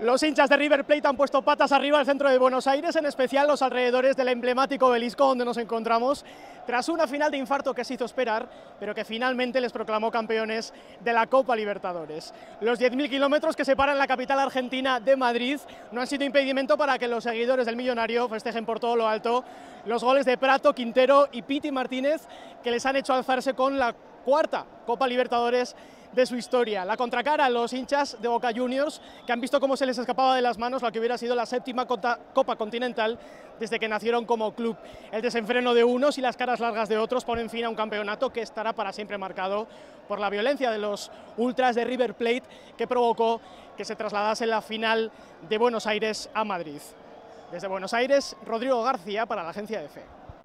Los hinchas de River Plate han puesto patas arriba al centro de Buenos Aires, en especial los alrededores del emblemático obelisco donde nos encontramos, tras una final de infarto que se hizo esperar, pero que finalmente les proclamó campeones de la Copa Libertadores. Los 10.000 kilómetros que separan la capital argentina de Madrid no han sido impedimento para que los seguidores del millonario festejen por todo lo alto los goles de Prato, Quintero y Piti Martínez, que les han hecho alzarse con la cuarta Copa Libertadores de su historia. La contracara a los hinchas de Boca Juniors, que han visto cómo se les escapaba de las manos lo que hubiera sido la séptima Copa Continental desde que nacieron como club. El desenfreno de unos y las caras largas de otros ponen fin a un campeonato que estará para siempre marcado por la violencia de los ultras de River Plate que provocó que se trasladase la final de Buenos Aires a Madrid. Desde Buenos Aires, Rodrigo García para la Agencia de Fe.